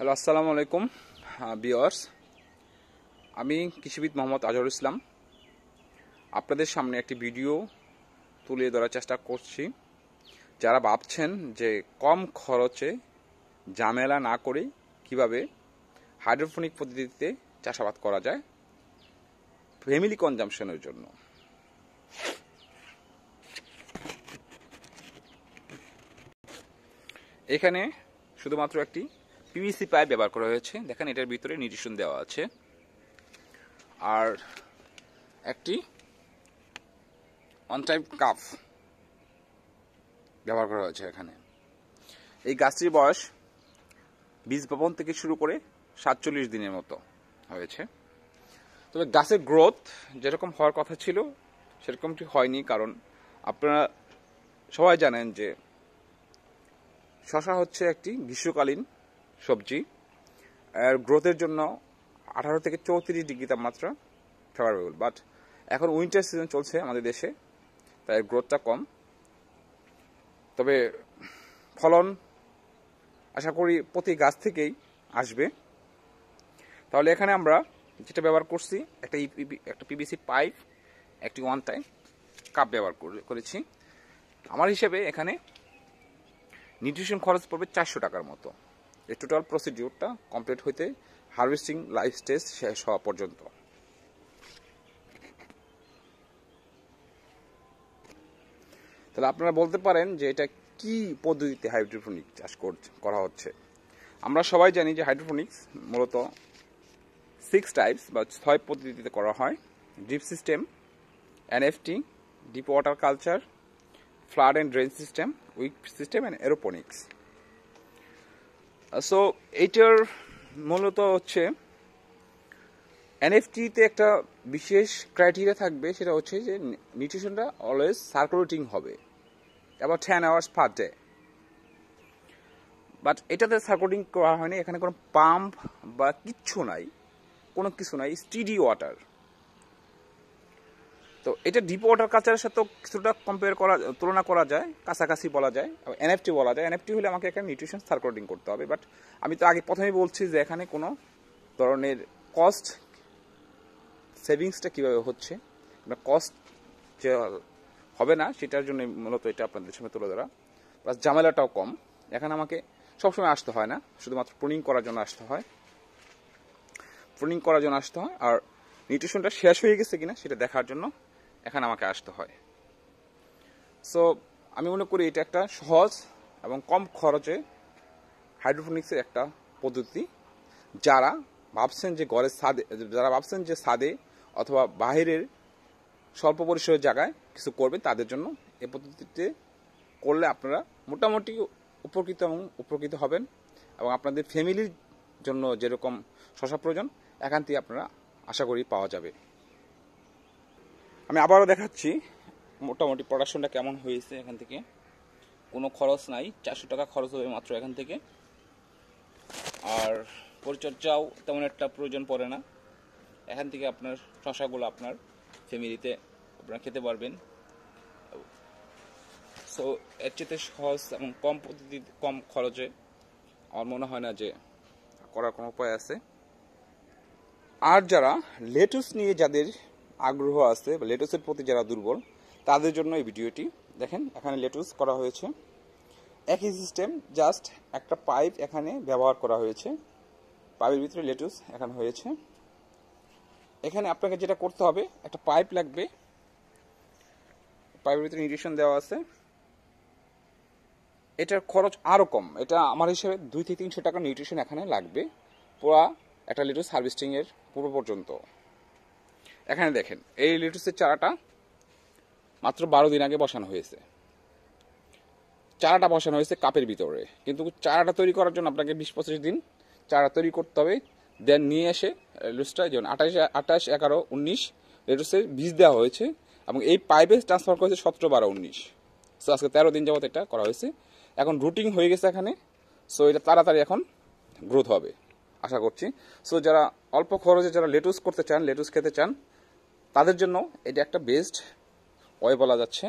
hello আসসালামু আলাইকুম বিয়ার্স আমি কৃষিবিদ মোহাম্মদ আজহর ইসলাম আপনাদের সামনে একটি ভিডিও তুলে ধরার চেষ্টা করছি যারা ভাবছেন যে কম খরচে ঝামেলা না করে কিভাবে হাইড্রোফোনিক পদ্ধতিতে চাষাবাদ করা যায় ফ্যামিলি কনজামশনের জন্য এখানে শুধুমাত্র একটি পিভিসি পাইপ ব্যবহার করা হয়েছে দেখেন এটার ভিতরে নিউট্রিশন দেওয়া আছে আর একটি অন টাইপ কাফ ব্যবহার করা হয়েছে এখানে এই গাছটির বয়স বীজ বপন থেকে শুরু করে সাতচল্লিশ দিনের মতো হয়েছে তবে গাছের গ্রোথ যেরকম হওয়ার কথা ছিল সেরকমটি হয়নি কারণ আপনারা সবাই জানেন যে শশা হচ্ছে একটি গ্রীষ্মকালীন সবজি আর গ্রোথের জন্য আঠারো থেকে চৌত্রিশ ডিগ্রি তাপমাত্রা ফেভারেবল বাট এখন উইন্টার সিজন চলছে আমাদের দেশে তাই গ্রোথটা কম তবে ফলন আশা করি প্রতি গাছ থেকেই আসবে তাহলে এখানে আমরা যেটা ব্যবহার করছি একটা ইপিবি e একটা পিবিসি পাইপ একটি ওয়ান টাইম কাপ ব্যবহার করেছি আমার হিসেবে এখানে নিউট্রিশন খরচ পড়বে চারশো টাকার মতো এই টোটাল প্রসিডিউরটা কমপ্লিট হইতে হার্ভেস্টিং লাইফ স্টেজ শেষ হওয়া পর্যন্ত তাহলে আপনারা বলতে পারেন যে এটা কি পদ্ধতিতে হাইড্রোফোনিক চাষ করা হচ্ছে আমরা সবাই জানি যে হাইড্রোফোনিক্স মূলত সিক্স টাইপস বা ছয় পদ্ধতিতে করা হয় drip system NFT deep water culture flood and drain system wick system and aeroponics so এইটার মূলত হচ্ছে এনএফটিতে একটা বিশেষ ক্রাইটেরিয়া থাকবে সেটা হচ্ছে যে নিউট্রিশনটা অলওয়েজ সার্কুলেটিং হবে about ten hours per day but এটাতে সার্কুলেটিং করা হয়নি এখানে কোনো পাম্প বা কিচ্ছু নাই কোনো কিছু নাই স্টিডি ওয়াটার তো এটা ডিপ ওয়াটার কালচারের সাথে কিছুটা কম্পেয়ার করা তুলনা করা যায় কাছাকাছি বলা যায় এনএফটি বলা যায় এনএফটি হলে আমাকে একটা নিউট্রিশন সার্কুলেটিং করতে হবে বাট আমি তো আগে প্রথমেই বলছি যে এখানে কোনো ধরনের কস্ট সেভিংসটা কীভাবে হচ্ছে কস্ট যে হবে না সেটার জন্য মূলত এটা আপনাদের সামনে তুলে ধরা প্লাস ঝামেলাটাও কম এখানে আমাকে সবসময় আসতে হয় না শুধুমাত্র প্রুনিং করার জন্য আসতে হয় প্রুনিং করার জন্য আসতে হয় আর নিউট্রিশনটা শেষ হয়ে গেছে কিনা সেটা দেখার জন্য এখানে আমাকে আসতে হয় সো আমি মনে করি এটা একটা সহজ এবং কম খরচে হাইড্রোফোনিক্সের একটা পদ্ধতি যারা ভাবছেন যে ঘরের সাদে যারা ভাবছেন যে সাদে অথবা বাহিরের স্বল্প পরিসরের জায়গায় কিছু করবে তাদের জন্য এ পদ্ধতিতে করলে আপনারা মোটামুটি উপকৃত এবং উপকৃত হবেন এবং আপনাদের ফ্যামিলির জন্য যেরকম শশা প্রয়োজন এখান থেকে আপনারা আশা করি পাওয়া যাবে আমি আবারও দেখাচ্ছি মোটামুটি প্রোডাকশনটা কেমন হয়েছে এখান থেকে কোনো খরচ নাই চারশো টাকা খরচ হবে মাত্র এখান থেকে আর পরিচর্যাও তেমন একটা প্রয়োজন পড়ে না এখান থেকে আপনার শশাগুলো আপনার ফ্যামিলিতে আপনারা খেতে পারবেন সো এর চেয়ে সহজ এবং কম পদ্ধতি কম খরচে আমার মনে হয় না যে করার কোনো উপায় আছে আর যারা লেটুস নিয়ে যাদের আগ্রহ আছে বা লেটুসের প্রতি যারা দুর্বল তাদের জন্য এই ভিডিওটি দেখেন এখানে লেটুস করা হয়েছে একই সিস্টেম জাস্ট একটা পাইপ এখানে ব্যবহার করা হয়েছে পাইপের ভিতরে লেটুস এখানে হয়েছে এখানে আপনাকে যেটা করতে হবে একটা পাইপ লাগবে পাইপের ভিতরে নিউট্রিশন দেওয়া আছে এটার খরচ আরও কম এটা আমার হিসেবে দুই থেকে তিনশো টাকা নিউট্রিশন এখানে লাগবে পুরা একটা লেটুস হার্ভেস্টিংয়ের পূর্ব পর্যন্ত এখানে দেখেন এই লেটুসের চারাটা মাত্র বারো দিন আগে বসানো হয়েছে চারাটা বসানো হয়েছে কাপের ভিতরে কিন্তু চারাটা তৈরি করার জন্য আপনাকে বিশ পঁচিশ দিন চারা তৈরি করতে হবে দেন নিয়ে এসে লেটুসটা যেমন আঠাশ আঠাশ এগারো উনিশ লেটুসের বীজ দেওয়া হয়েছে এবং এই পাইপে ট্রান্সফার করেছে সতেরো বারো উনিশ সো আজকে তেরো দিন যাবত এটা করা হয়েছে এখন রুটিং হয়ে গেছে এখানে সো এটা তাড়াতাড়ি এখন গ্রোথ হবে আশা করছি সো যারা অল্প খরচে যারা লেটুস করতে চান লেটুস খেতে চান তাদের জন্য এটা একটা বেস্ট ওয়ে বলা যাচ্ছে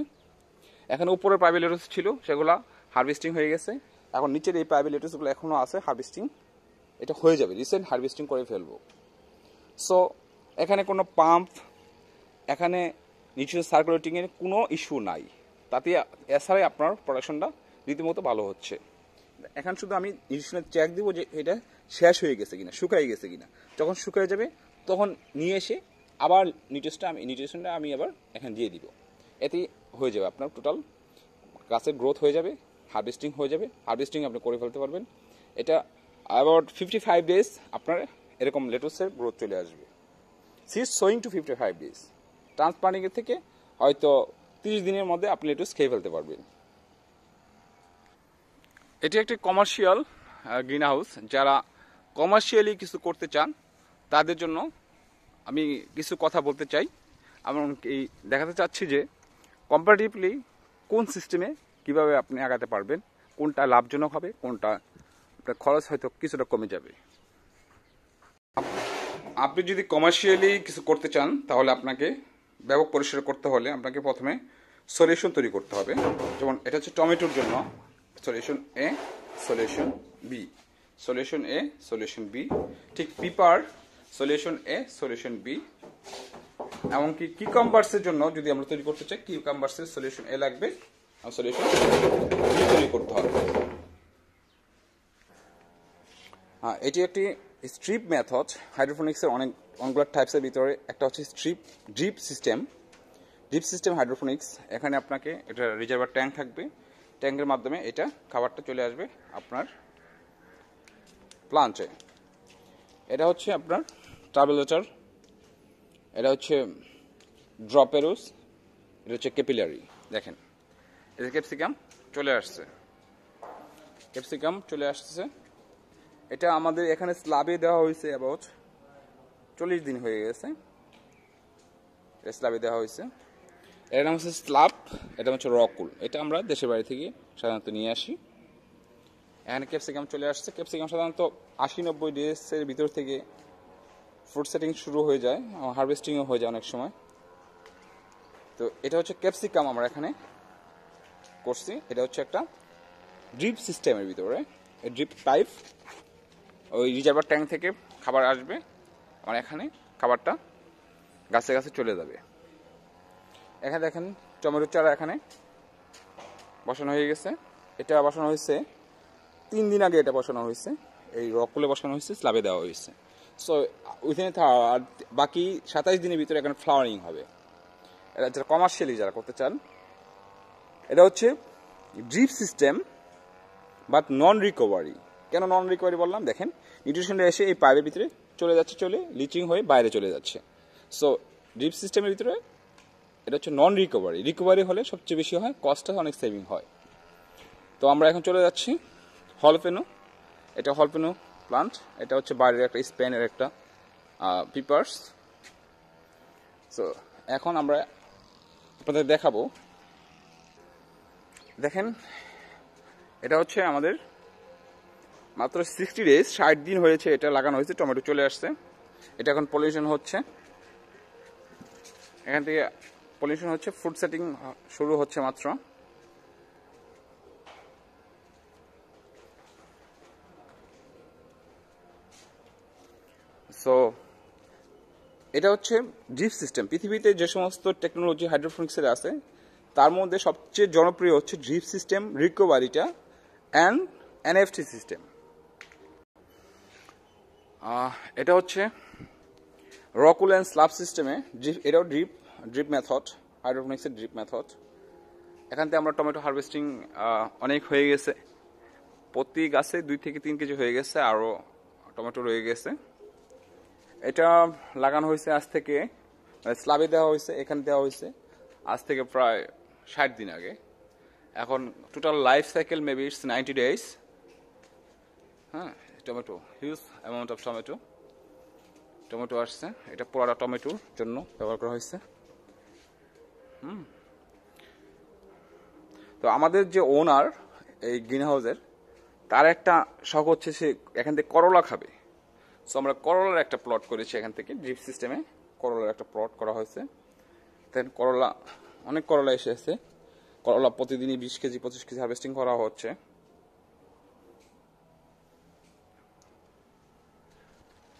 এখন উপরের প্রাইভেলেটস ছিল সেগুলো হারভেস্টিং হয়ে গেছে এখন নিচের এই প্রাইভেলেটসগুলো এখনও আছে হারভেস্টিং এটা হয়ে যাবে রিসেন্ট হারভেস্টিং করে ফেলবো সো এখানে কোনো পাম্প এখানে নিচের সার্কুলেটিংয়ের কোনো ইস্যু নাই তাতে এছাড়াই আপনার প্রোডাকশনটা রীতিমতো ভালো হচ্ছে এখন শুধু আমি ইরিশনে চেক দিব যে এটা শেষ হয়ে গেছে কিনা শুকাই গেছে কিনা যখন শুকাই যাবে তখন নিয়ে এসে আবার নিউট্রিশনটা আমি নিউট্রিশনটা আমি আবার এখানে দিয়ে দিব এতেই হয়ে যাবে আপনার টোটাল গাছের গ্রোথ হয়ে যাবে হার্ভেস্টিং হয়ে যাবে হার্ভেস্টিং আপনি করে ফেলতে পারবেন এটা অ্যাবাউট ফিফটি ফাইভ ডেজ আপনার এরকম লেটুসের গ্রোথ চলে আসবে is sowing to fifty five days ট্রান্সপ্লান্টিংয়ের থেকে হয়তো তিরিশ দিনের মধ্যে আপনি লেটুস খেয়ে ফেলতে পারবেন এটি একটি কমার্শিয়াল গ্রিন হাউস যারা কমার্শিয়ালি কিছু করতে চান তাদের জন্য আমি কিছু কথা বলতে চাই আমি এই দেখাতে চাচ্ছি যে কম্পারেটিভলি কোন সিস্টেমে কিভাবে আপনি আগাতে পারবেন কোনটা লাভজনক হবে কোনটা আপনার খরচ হয়তো কিছুটা কমে যাবে আপনি যদি কমার্শিয়ালি কিছু করতে চান তাহলে আপনাকে ব্যাপক পরিষ্কার করতে হলে আপনাকে প্রথমে সলিউশন তৈরি করতে হবে যেমন এটা হচ্ছে টমেটোর জন্য solution A solution B solution A solution B ঠিক pepper solution A solution B এমনকি কি কম্বার্সের জন্য যদি আমরা তৈরি করতে চাই কি কম্বার্সের সলিউশন এ লাগবে আর সলিউশন বি তৈরি করতে হবে হ্যাঁ এটি একটি স্ট্রিপ মেথড হাইড্রোফোনিক্সের অনেক অনেকগুলো টাইপসের ভিতরে একটা হচ্ছে strip drip system drip system hydroponics এখানে আপনাকে এটা রিজার্ভার ট্যাঙ্ক থাকবে ট্যাঙ্কের মাধ্যমে এটা খাবারটা চলে আসবে আপনার প্লান্টে এটা হচ্ছে আপনার ট্রাভেলেটার এটা হচ্ছে ড্রপেরোস এটা হচ্ছে ক্যাপিলারি দেখেন এটা ক্যাপসিকাম চলে আসছে ক্যাপসিকাম চলে আসছে এটা আমাদের এখানে স্লাবে দেওয়া হয়েছে অ্যাবাউট চল্লিশ দিন হয়ে গেছে এটা স্লাবে দেওয়া হয়েছে এর নাম হচ্ছে স্লাব এটা হচ্ছে রকুল এটা আমরা দেশের বাড়ি থেকে সাধারণত নিয়ে আসি এখানে ক্যাপসিকাম চলে আসছে ক্যাপসিকাম সাধারণত আশি নব্বই ডেসের ভিতর থেকে ফ্রুট সেটিং শুরু হয়ে যায় হারভেস্টিংও হয়ে যায় অনেক সময় তো এটা হচ্ছে ক্যাপসিকাম আমরা এখানে করছি এটা হচ্ছে একটা ড্রিপ সিস্টেমের ভিতরে ড্রিপ পাইপ ওই রিজার্ভার ট্যাঙ্ক থেকে খাবার আসবে আমার এখানে খাবারটা গাছে গাছে চলে যাবে এখানে দেখেন টমেটোর চারা এখানে বসানো হয়ে গেছে এটা বসানো হয়েছে তিন দিন আগে এটা বসানো হয়েছে এই রকুলে বসানো হয়েছে স্লাবে দেওয়া হয়েছে সো উইদিন আর বাকি সাতাইশ দিনের ভিতরে এখানে ফ্লাওয়ারিং হবে এটা যারা কমার্শিয়ালি যারা করতে চান এটা হচ্ছে drip system but non recovery কেন নন রিকভারি বললাম দেখেন নিউট্রিশনটা এসে এই পাইপের ভিতরে চলে যাচ্ছে চলে লিচিং হয়ে বাইরে চলে যাচ্ছে সো ড্রিপ সিস্টেমের ভিতরে এটা হচ্ছে নন রিকভারি রিকভারি হলে সবচেয়ে বেশি হয় কস্টটা অনেক সেভিং হয় তো আমরা এখন চলে যাচ্ছি হলপেনো এটা হলপেনো প্লান্ট এটা হচ্ছে বাড়ির একটা স্পেনের একটা পিপার্স সো এখন আমরা আপনাদের দেখাবো দেখেন এটা হচ্ছে আমাদের মাত্র সিক্সটি ডেজ ষাট দিন হয়েছে এটা লাগানো হয়েছে টমেটো চলে আসছে এটা এখন পলিউশন হচ্ছে এখান থেকে পলিউশন হচ্ছে ফুড সেটিং শুরু হচ্ছে মাত্র সো এটা হচ্ছে ড্রিপ সিস্টেম পৃথিবীতে যে সমস্ত টেকনোলজি হাইড্রোফোনিক্সের আছে তার মধ্যে সবচেয়ে জনপ্রিয় হচ্ছে ড্রিপ সিস্টেম রিকোভারিটা অ্যান্ড এনএফটি সিস্টেম এটা হচ্ছে রকুল অ্যান্ড স্লাব সিস্টেমে ড্রিপ এটাও ড্রিপ ড্রিপ মেথড হাইড্রোফোনিক্সের ড্রিপ মেথড এখান থেকে আমরা টমেটো হারভেস্টিং অনেক হয়ে গেছে প্রতি গাছে দুই থেকে তিন কেজি হয়ে গেছে আরও টমেটো রয়ে গেছে এটা লাগানো হয়েছে আজ থেকে মানে স্লাবে দেওয়া হয়েছে এখানে দেওয়া হয়েছে আজ থেকে প্রায় ষাট দিন আগে এখন total life cycle maybe it's ninety days হ্যাঁ tomato huge amount of tomato tomato আসছে এটা পোড়া টমেটোর জন্য ব্যবহার করা হয়েছে হুম তো আমাদের যে ওনার এই গ্রিন হাউসের তার একটা শখ হচ্ছে সে এখান থেকে করলা খাবে সো আমরা করলার একটা প্লট করেছি এখান থেকে ড্রিপ সিস্টেমে করলার একটা প্লট করা হয়েছে দেন করলা অনেক করলা এসে আছে করলা প্রতিদিনই বিশ কেজি পঁচিশ কেজি হার্ভেস্টিং করা হচ্ছে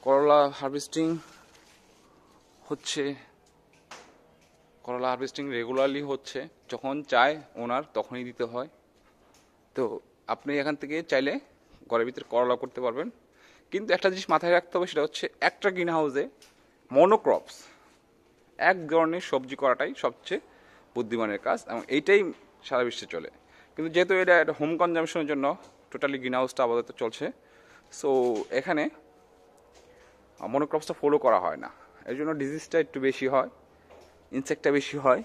করলা হার্ভেস্টিং হচ্ছে করলা হার্ভেস্টিং রেগুলারলি হচ্ছে যখন চায় ওনার তখনই দিতে হয় তো আপনি এখান থেকে চাইলে ঘরের ভিতরে করলা করতে পারবেন কিন্তু একটা জিনিস মাথায় রাখতে হবে সেটা হচ্ছে একটা গ্রিন হাউসে মনোক্রপস এক ধরনের সবজি করাটাই সবচেয়ে বুদ্ধিমানের কাজ এবং এইটাই সারা বিশ্বে চলে কিন্তু যেহেতু এটা একটা হোম কনজামশনের জন্য টোটালি গ্রিন হাউসটা আপাতত চলছে সো এখানে মনোক্রপসটা ফলো করা হয় না এর জন্য ডিজিজটা একটু বেশি হয় ইনসেক্টটা বেশি হয়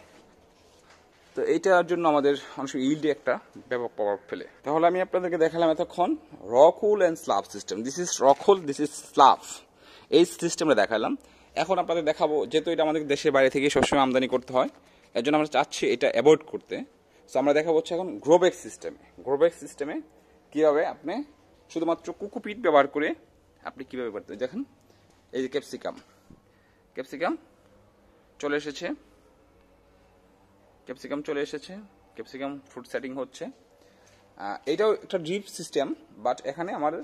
তো এইটার জন্য আমাদের অনেক ইল্ডে একটা ব্যাপক প্রভাব ফেলে তাহলে আমি আপনাদেরকে দেখালাম এতক্ষণ hole and slab system this is hole this is slab এই সিস্টেমটা দেখালাম এখন আপনাদের দেখাবো যেহেতু এটা আমাদের দেশের বাইরে থেকে সবসময় আমদানি করতে হয় এর জন্য আমরা চাচ্ছি এটা অ্যাভয়েড করতে সো আমরা দেখাবো হচ্ছে এখন গ্রোবেক সিস্টেমে গ্রোবেক সিস্টেমে কীভাবে আপনি শুধুমাত্র কুকুপিট ব্যবহার করে আপনি কীভাবে করতে দেখেন এই যে ক্যাপসিকাম ক্যাপসিকাম চলে এসেছে ক্যাপসিকাম চলে এসেছে ক্যাপসিকাম ফ্রুট সেটিং হচ্ছে এটাও একটা ড্রিপ সিস্টেম বাট এখানে আমার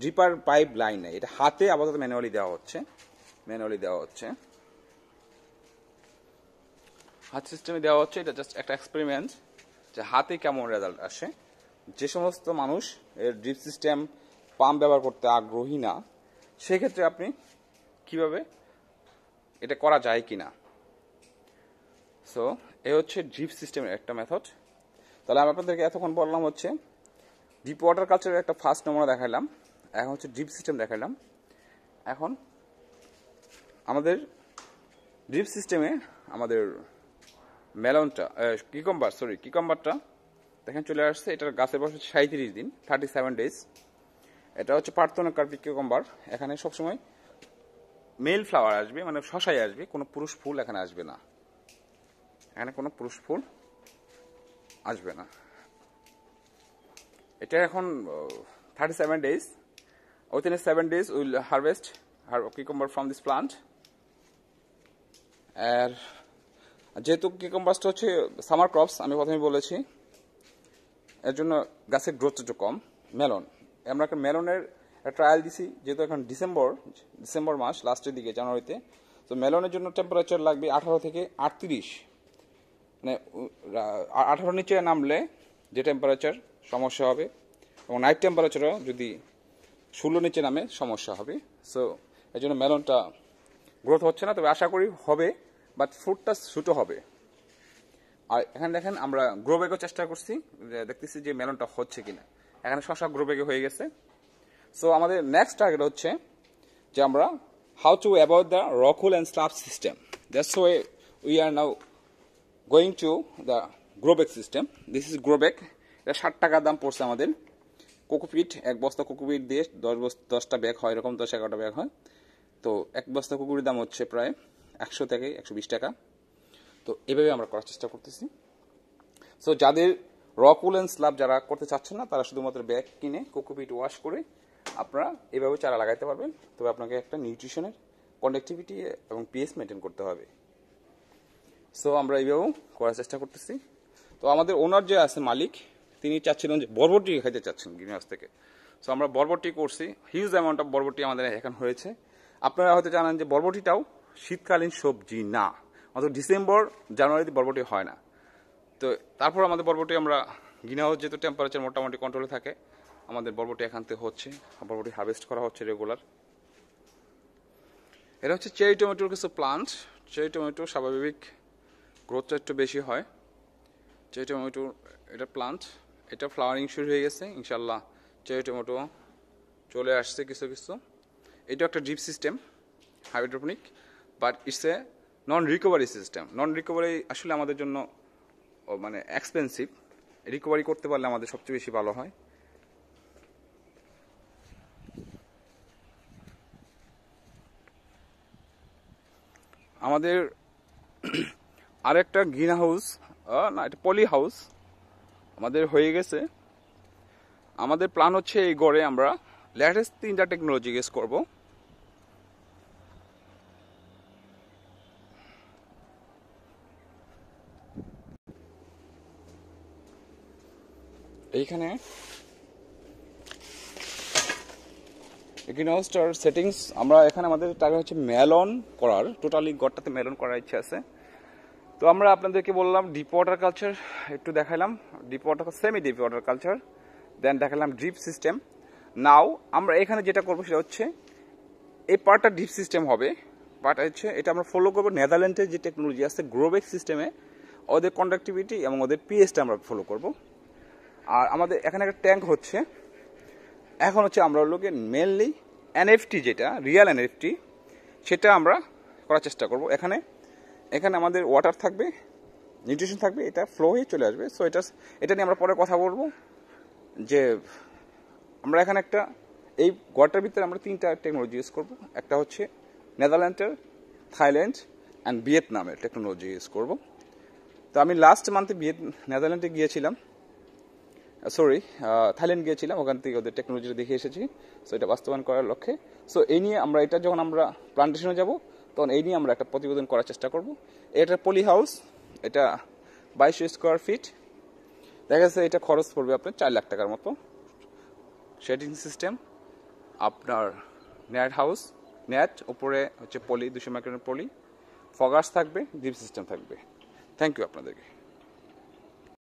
ড্রিপার পাইপ লাইন নেই এটা হাতে আপাতত ম্যানুয়ালি দেওয়া হচ্ছে ম্যানুয়ালি দেওয়া হচ্ছে হাত সিস্টেমে দেওয়া হচ্ছে এটা জাস্ট একটা এক্সপেরিমেন্ট যে হাতে কেমন রেজাল্ট আসে যে সমস্ত মানুষ এর ড্রিপ সিস্টেম পাম্প ব্যবহার করতে আগ্রহী না সেক্ষেত্রে আপনি কিভাবে এটা করা যায় কি না সো এ হচ্ছে ড্রিপ সিস্টেমের একটা মেথড তাহলে আমি আপনাদেরকে এতক্ষণ বললাম হচ্ছে ডিপ ওয়াটার কালচারের একটা ফার্স্ট নমুনা দেখালাম এখন হচ্ছে ড্রিপ সিস্টেম দেখালাম এখন আমাদের ড্রিপ সিস্টেমে আমাদের মেলনটা কিকম্বার সরি কিকম্বারটা দেখেন চলে আসছে এটার গাছের বয়স হচ্ছে সাঁত্রিশ দিন থার্টি সেভেন ডেজ এটা হচ্ছে কার্পিক কিকম্বার এখানে সবসময় মেল ফ্লাওয়ার আসবে মানে শশাই আসবে কোনো পুরুষ ফুল এখানে আসবে না এখানে কোনো পুরুষ ফুল আসবে না এটা এখন thirty seven days within seven days will harvest cucumber from this plant আর যেহেতু কিকম্বাসটা হচ্ছে সামার ক্রপস আমি প্রথমে বলেছি এর জন্য গাছের গ্রোথ একটু কম মেলন আমরা একটা মেলনের ট্রায়াল দিছি যেহেতু এখন ডিসেম্বর ডিসেম্বর মাস লাস্টের দিকে জানুয়ারিতে তো মেলনের জন্য টেম্পারেচার লাগবে আঠারো থেকে আটত্রিশ মানে আঠারো নিচে নামলে যে টেম্পারেচার সমস্যা হবে এবং নাইট টেম্পারেচারও যদি ষোলো নিচে নামে সমস্যা হবে সো এই জন্য মেলনটা গ্রোথ হচ্ছে না তবে আশা করি হবে বাট ফ্রুটটা ছুটো হবে আর এখানে দেখেন আমরা ব্যাগও চেষ্টা করছি দেখতেছি যে মেলনটা হচ্ছে কিনা এখানে শশা ব্যাগে হয়ে গেছে সো আমাদের নেক্সট টার্গেট হচ্ছে যে আমরা how to avoid the rockwool and slab system that's way we are now going to the growbag system this is growbag এটা ষাট টাকা দাম পড়ছে আমাদের কোকোপিট এক বস্তা কোকোপিট দিয়ে দশ বস্তা দশটা ব্যাগ হয় এরকম দশ এগারোটা ব্যাগ হয় তো এক বস্তা কুকুরের দাম হচ্ছে প্রায় একশো থেকে একশো বিশ টাকা তো এভাবে আমরা করার চেষ্টা করতেছি সো যাদের রকুল অ্যান্ড স্ল্যাব যারা করতে চাচ্ছেন না তারা শুধুমাত্র ব্যাগ কিনে কোকোপিট ওয়াশ করে আপনারা এভাবে চারা লাগাইতে পারবেন তবে আপনাকে একটা নিউট্রিশনের কনেকটিভিটি এবং পিএস মেনটেন করতে হবে সো আমরা এইভাবেও করার চেষ্টা করতেছি তো আমাদের ওনার যে আছে মালিক তিনি চাচ্ছিলেন যে বরবটি খাইতে চাচ্ছেন গ্রিনহাউস থেকে সো আমরা বরবটি করছি হিউজ অ্যামাউন্ট অফ বরবটি আমাদের এখন হয়েছে আপনারা হয়তো জানেন যে বরবটিটাও শীতকালীন সবজি না অত ডিসেম্বর জানুয়ারিতে বরবটি হয় না তো তারপর আমাদের বরবটি আমরা গ্রিনহাউস যেহেতু টেম্পারেচার মোটামুটি কন্ট্রোলে থাকে আমাদের বরবটি এখানতে হচ্ছে বরবটি হারভেস্ট করা হচ্ছে রেগুলার এটা হচ্ছে চেরি টমেটোর কিছু প্লান্ট চেরি টমেটো স্বাভাবিক গ্রোথটা একটু বেশি হয় চেরি টমেটো এটা প্লান্ট এটা ফ্লাওয়ারিং শুরু হয়ে গেছে ইনশাল্লাহ চেরি টমেটো চলে আসছে কিছু কিছু এটা একটা drip system hydroponic but it's a non recovery system non recovery আসলে আমাদের জন্য মানে এক্সপেন্সিভ রিকভারি করতে পারলে আমাদের সবচেয়ে বেশি ভালো হয় আমাদের আরেকটা গ্রিন হাউস না এটা পলি হাউস আমাদের হয়ে গেছে আমাদের প্ল্যান হচ্ছে এই গড়ে আমরা লেটেস্ট তিনটা টেকনোলজি ইউজ করব এইখানে গ্রিনহাউসটার সেটিংস আমরা এখানে আমাদের টাকা হচ্ছে মেলন করার টোটালি গড়টাতে মেলন করার ইচ্ছে আছে তো আমরা আপনাদেরকে বললাম ডিপ ওয়াটার কালচার একটু দেখালাম deep water semi deep water culture then দেখালাম ড্রিপ সিস্টেম নাও আমরা এখানে যেটা করবো সেটা হচ্ছে এই পার্টটা ডিপ সিস্টেম হবে পার্ট হচ্ছে এটা আমরা ফলো করবো নেদারল্যান্ডের যে টেকনোলজি আছে গ্রোবেক সিস্টেমে ওদের কন্ডাক্টিভিটি এবং ওদের পিএসটা আমরা ফলো করব আর আমাদের এখানে একটা ট্যাঙ্ক হচ্ছে এখন হচ্ছে আমরা লোকে মেনলি এনএফটি যেটা রিয়াল এনএফটি সেটা আমরা করার চেষ্টা করব এখানে এখানে আমাদের ওয়াটার থাকবে নিউট্রিশন থাকবে এটা ফ্লো হয়ে চলে আসবে সো এটা এটা নিয়ে আমরা পরে কথা বলবো যে আমরা এখানে একটা এই গড়টার ভিতরে আমরা তিনটা টেকনোলজি ইউজ করবো একটা হচ্ছে নেদারল্যান্ডের থাইল্যান্ড অ্যান্ড ভিয়েতনামের টেকনোলজি ইউজ করব তো আমি লাস্ট মান্থে ভিয়েত নেদারল্যান্ডে গিয়েছিলাম সরি থাইল্যান্ড গিয়েছিলাম ওখান থেকে ওদের টেকনোলজিটা দেখে এসেছি সো এটা বাস্তবায়ন করার লক্ষ্যে সো এই নিয়ে আমরা এটা যখন আমরা প্লান্টেশনে যাব তখন এই নিয়ে আমরা একটা প্রতিবেদন করার চেষ্টা করব এটা পলি হাউস এটা বাইশশো স্কোয়ার ফিট দেখা যাচ্ছে এটা খরচ পড়বে আপনার চার লাখ টাকার মতো শেডিং সিস্টেম আপনার নেট হাউস নেট ওপরে হচ্ছে পলি দুশো মাইক্রোনের পলি ফগার্স থাকবে ডিপ সিস্টেম থাকবে থ্যাংক ইউ আপনাদেরকে